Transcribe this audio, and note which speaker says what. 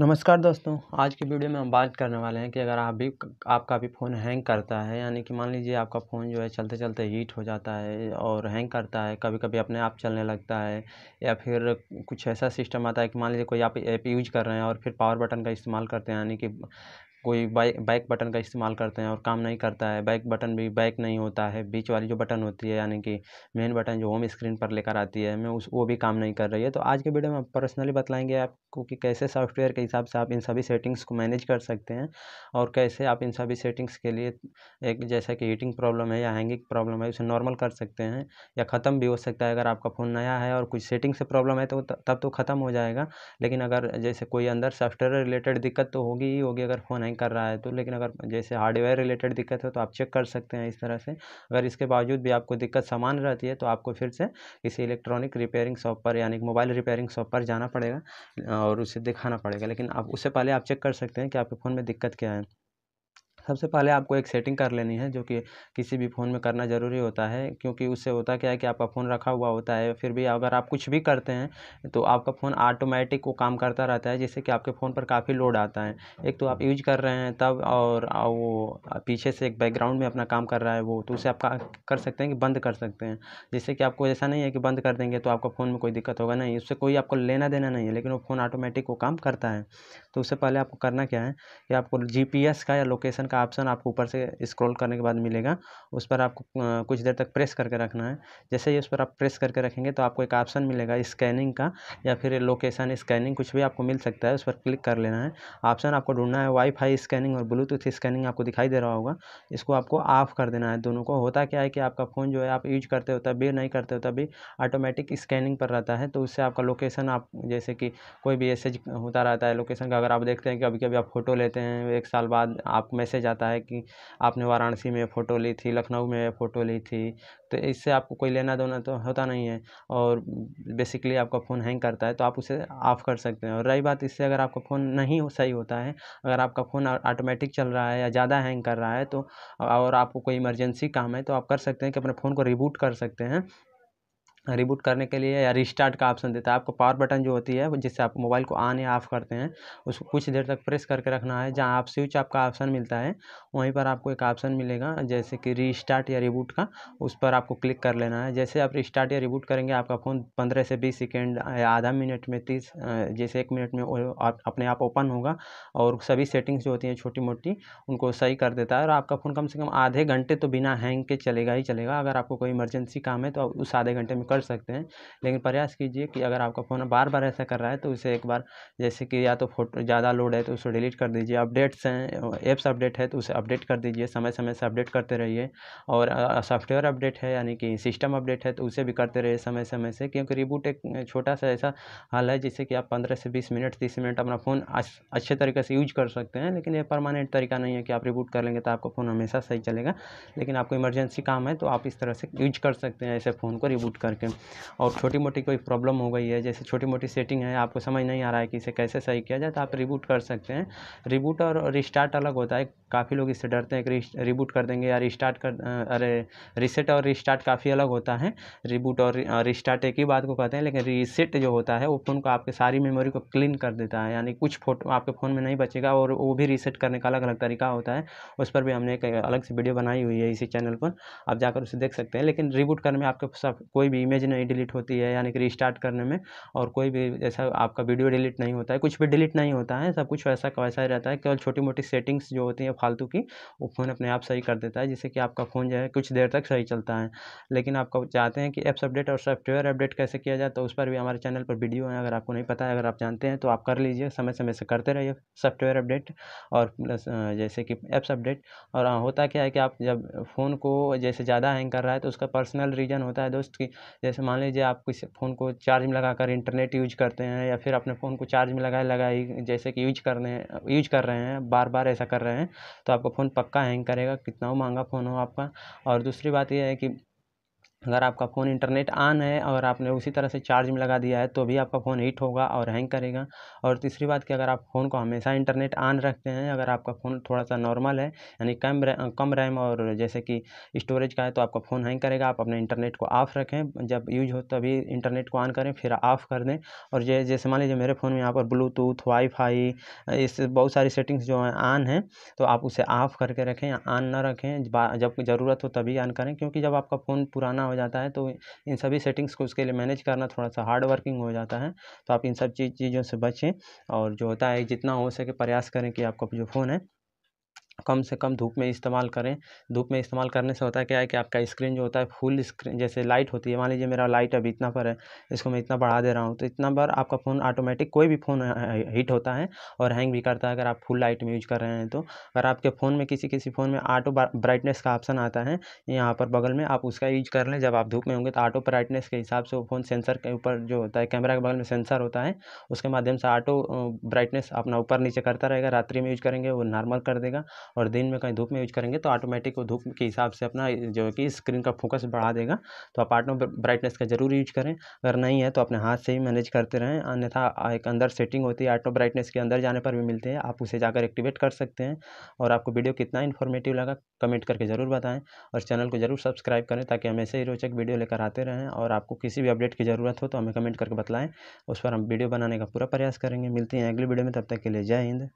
Speaker 1: नमस्कार दोस्तों आज की वीडियो में हम बात करने वाले हैं कि अगर आप भी आपका भी फ़ोन हैंग करता है यानी कि मान लीजिए आपका फ़ोन जो है चलते चलते हीट हो जाता है और हैंग करता है कभी कभी अपने आप चलने लगता है या फिर कुछ ऐसा सिस्टम आता है कि मान लीजिए कोई आप ऐप यूज कर रहे हैं और फिर पावर बटन का इस्तेमाल करते हैं यानी कि कोई बाइक बाइक बटन का इस्तेमाल करते हैं और काम नहीं करता है बाइक बटन भी बाइक नहीं होता है बीच वाली जो बटन होती है यानी कि मेन बटन जो होम स्क्रीन पर लेकर आती है मैं उस वो भी काम नहीं कर रही है तो आज के वीडियो में आप पर्सनली बतलाएँगे आपको कि कैसे सॉफ्टवेयर के हिसाब से आप इन सभी सेटिंग्स को मैनेज कर सकते हैं और कैसे आप इन सभी सेटिंग्स के लिए एक जैसा कि हीटिंग प्रॉब्लम है या हैंगिंग प्रॉब्लम है उसे नॉर्मल कर सकते हैं या ख़त्म भी हो सकता है अगर आपका फ़ोन नया है और कुछ सेटिंग से प्रॉब्लम है तो तब तो ख़त्म हो जाएगा लेकिन अगर जैसे कोई अंदर सॉफ्टवेयर रिलेटेड दिक्कत तो होगी ही होगी अगर फ़ोन हैंग नहीं कर रहा है तो लेकिन अगर जैसे हार्डवेयर रिलेटेड दिक्कत है तो आप चेक कर सकते हैं इस तरह से अगर इसके बावजूद भी आपको दिक्कत समान रहती है तो आपको फिर से किसी इलेक्ट्रॉनिक रिपेयरिंग शॉप पर यानी मोबाइल रिपेयरिंग शॉप पर जाना पड़ेगा और उसे दिखाना पड़ेगा लेकिन आप उससे पहले आप चेक कर सकते हैं कि आपके फ़ोन में दिक्कत क्या है सबसे पहले आपको एक सेटिंग कर लेनी है जो कि किसी भी फ़ोन में करना ज़रूरी होता है क्योंकि उससे होता क्या है कि आपका फ़ोन रखा हुआ होता है फिर भी अगर आप कुछ भी करते हैं तो आपका फ़ोन ऑटोमेटिक वो काम करता रहता है जिससे कि आपके फ़ोन पर काफ़ी लोड आता है एक तो आप यूज कर रहे हैं तब और वो पीछे से एक बैकग्राउंड में अपना काम कर रहा है वो तो उसे आप कर सकते हैं कि बंद कर सकते हैं जिससे कि आपको ऐसा नहीं है कि बंद कर देंगे तो आपका फ़ोन में कोई दिक्कत होगा नहीं उससे कोई आपको लेना देना नहीं है लेकिन वो फ़ोन ऑटोमेटिक वो काम करता है तो उससे पहले आपको करना क्या है कि आपको जी का या लोकेशन का ऑप्शन आपको ऊपर से स्क्रॉल करने के बाद मिलेगा उस पर आपको कुछ देर तक प्रेस करके रखना है जैसे ही उस पर आप प्रेस करके रखेंगे तो आपको एक ऑप्शन मिलेगा स्कैनिंग का या फिर लोकेशन स्कैनिंग कुछ भी आपको मिल सकता है उस पर क्लिक कर लेना है ऑप्शन आपको ढूंढना है वाईफाई स्कैनिंग और ब्लूटूथ स्कैनिंग आपको दिखाई दे रहा होगा इसको आपको ऑफ कर देना है दोनों को होता क्या है कि आपका फ़ोन जो है आप यूज करते हो तब भी नहीं करते हो तभी ऑटोमेटिक स्कैनिंग पर रहता है तो उससे आपका लोकेशन आप जैसे कि कोई भी मैसेज होता रहता है लोकेशन का अगर आप देखते हैं कि अभी कभी आप फोटो लेते हैं एक साल बाद आप मैसेज जाता है कि आपने वाराणसी में फ़ोटो ली थी लखनऊ में फ़ोटो ली थी तो इससे आपको कोई लेना देना तो होता नहीं है और बेसिकली आपका फ़ोन हैंग करता है तो आप उसे ऑफ़ कर सकते हैं और रही बात इससे अगर आपका फ़ोन नहीं सही होता है अगर आपका फ़ोन ऑटोमेटिक चल रहा है या ज़्यादा हैंग कर रहा है तो और आपको कोई इमरजेंसी काम है तो आप कर सकते हैं कि अपने फ़ोन को रिबूट कर सकते हैं रिबूट करने के लिए या रिस्टार्ट का ऑप्शन देता है आपको पावर बटन जो होती है जिससे आप मोबाइल को ऑन या ऑफ़ करते हैं उसको कुछ देर तक प्रेस करके रखना है जहाँ आप स्विच आपका ऑप्शन मिलता है वहीं पर आपको एक ऑप्शन मिलेगा जैसे कि रिस्टार्ट या रिबूट का उस पर आपको क्लिक कर लेना है जैसे आप रिस्टार्ट या रिबूट करेंगे आपका फ़ोन पंद्रह से बीस सेकेंड या आधा मिनट में तीस जैसे एक मिनट में अपने आप ओपन होगा और सभी सेटिंग्स जो होती हैं छोटी मोटी उनको सही कर देता है और आपका फ़ोन कम से कम आधे घंटे तो बिना हैंग के चलेगा ही चलेगा अगर आपको कोई इमरजेंसी काम है तो उस आधे घंटे में कर सकते हैं लेकिन प्रयास कीजिए कि अगर आपका फ़ोन बार बार ऐसा कर रहा है तो उसे एक बार जैसे कि या तो फोटो ज़्यादा लोड है तो उसे डिलीट कर दीजिए अपडेट्स हैं एप्स अपडेट है तो उसे अपडेट कर दीजिए समय समय से अपडेट करते रहिए और सॉफ्टवेयर अपडेट है यानी कि सिस्टम अपडेट है तो उसे भी करते रहिए समय समय से क्योंकि रिबूट एक छोटा सा ऐसा हाल है जिससे कि आप पंद्रह से बीस मिनट तीस मिनट अपना फ़ोन अच्छे तरीके से यूज कर सकते हैं लेकिन ये परमानेंट तरीका नहीं है कि आप रिबूट कर लेंगे तो आपका फ़ोन हमेशा सही चलेगा लेकिन आपको इमरजेंसी काम है तो आप इस तरह से यूज कर सकते हैं ऐसे फ़ोन को रिबूट करके के और छोटी मोटी कोई प्रॉब्लम हो गई है जैसे छोटी मोटी सेटिंग है आपको समझ नहीं आ रहा है कि इसे कैसे सही किया जाए तो आप रिबूट कर सकते हैं रिबूट और रिस्टार्ट अलग होता है काफ़ी लोग इससे डरते हैं कि रिबूट कर देंगे या रिस्टार्ट कर अरे रिसेट और रिस्टार्ट काफ़ी अलग होता है रिबूट और रिस्टार्ट एक ही बात को कहते हैं लेकिन रीसेट जो होता है वो फ़ोन को आपके सारी मेमोरी को क्लीन कर देता है यानी कुछ फोटो आपके फ़ोन में नहीं बचेगा और वो भी रीसेट करने का अलग अलग तरीका होता है उस पर भी हमने एक अलग से वीडियो बनाई हुई है इसी चैनल पर आप जाकर उसे देख सकते हैं लेकिन रिबूट करने में आपके सब कोई भी इमेज नहीं डिलीट होती है यानी कि रिस्टार्ट करने में और कोई भी ऐसा आपका वीडियो डिलीट नहीं होता है कुछ भी डिलीट नहीं होता है सब कुछ वैसा वैसा ही रहता है केवल छोटी मोटी सेटिंग्स जो होती हैं फालतू की वो फ़ोन अपने आप सही कर देता है जिससे कि आपका फ़ोन जो है कुछ देर तक सही चलता है लेकिन आपको चाहते हैं कि ऐप्स अपडेट और सॉफ्टवेयर अपडेट कैसे किया जाए तो उस पर भी हमारे चैनल पर वीडियो है अगर आपको नहीं पता है अगर आप जानते हैं तो आप कर लीजिए समय समय से करते रहिए सॉफ्टवेयर अपडेट और प्लस जैसे कि ऐप्स अपडेट और हाँ, होता क्या है कि आप जब फ़ोन को जैसे ज़्यादा हैंग कर रहा है तो उसका पर्सनल रीज़न होता है दोस्त की जैसे मान लीजिए आप किसी फ़ोन को चार्ज में लगाकर इंटरनेट यूज करते हैं या फिर अपने फ़ोन को चार्ज में लगाए लगाई जैसे कि यूज कर रहे हैं यूज कर रहे हैं बार बार ऐसा कर रहे हैं तो आपका फ़ोन पक्का हैंग करेगा कितना महंगा फ़ोन हो आपका और दूसरी बात यह है कि अगर आपका फ़ोन इंटरनेट आन है और आपने उसी तरह से चार्ज में लगा दिया है तो भी आपका फ़ोन हीट होगा और हैंग करेगा और तीसरी बात कि अगर आप फ़ोन को हमेशा इंटरनेट आन रखते हैं अगर आपका फ़ोन थोड़ा सा नॉर्मल है यानी कम कम रैम और जैसे कि स्टोरेज का है तो आपका फ़ोन हैंग करेगा आप अपने इंटरनेट को ऑफ़ रखें जब यूज हो तभी इंटरनेट को ऑन करें फिर ऑफ़ कर दें और जैसे मान लीजिए मेरे फ़ोन में यहाँ पर ब्लूटूथ वाईफाई इस बहुत सारी सेटिंग्स जो हैं ऑन हैं तो आप उसे ऑफ़ करके रखें या ऑन ना रखें जब ज़रूरत हो तभी ऑन करें क्योंकि जब आपका फ़ोन पुराना हो जाता है तो इन सभी सेटिंग्स को उसके लिए मैनेज करना थोड़ा सा हार्ड वर्किंग हो जाता है तो आप इन सब चीज चीज़ों से बचें और जो होता है जितना हो सके प्रयास करें कि आपका जो फ़ोन है कम से कम धूप में इस्तेमाल करें धूप में इस्तेमाल करने से होता है क्या है कि आपका स्क्रीन जो होता है फुल स्क्रीन जैसे लाइट होती है मान लीजिए मेरा लाइट अभी इतना पर है इसको मैं इतना बढ़ा दे रहा हूँ तो इतना बार आपका फ़ोन ऑटोमेटिक कोई भी फ़ोन हीट होता है और हैंग भी करता है अगर आप फुल लाइट में यूज कर रहे हैं तो अगर आपके फ़ोन में किसी किसी फ़ोन में आटो ब्राइटनेस का ऑप्शन आता है यहाँ पर बगल में आप उसका यूज कर लें जब आप धूप में होंगे तो आटो ब्राइटनेस के हिसाब से वो फ़ोन सेंसर के ऊपर जो होता है कैमरा के बगल में सेंसर होता है उसके माध्यम से आटो ब्राइटनेस अपना ऊपर नीचे करता रहेगा रात्रि में यूज करेंगे वो नॉर्मल कर देगा और दिन में कहीं धूप में यूज करेंगे तो ऑटोमेटिक वो धूप के हिसाब से अपना जो है कि स्क्रीन का फोकस बढ़ा देगा तो आप आटो ब्राइटनेस का ज़रूर यूज करें अगर नहीं है तो अपने हाथ से ही मैनेज करते रहें अन्यथा एक अंदर सेटिंग होती है आटो ब्राइटनेस के अंदर जाने पर भी मिलते हैं आप उसे जाकर एक्टिवेट कर सकते हैं और आपको वीडियो कितना इन्फॉर्मेटिव लगा कमेंट करके ज़रूर बताएं और चैनल को ज़रूर सब्सक्राइब करें ताकि हमेशा ही रोचक वीडियो लेकर आते रहें और आपको किसी भी अपडेट की ज़रूरत हो तो हमें कमेंट करके बताएं उस पर हम वीडियो बनाने का पूरा प्रयास करेंगे मिलते हैं अगली वीडियो में तब तक के लिए जय हिंद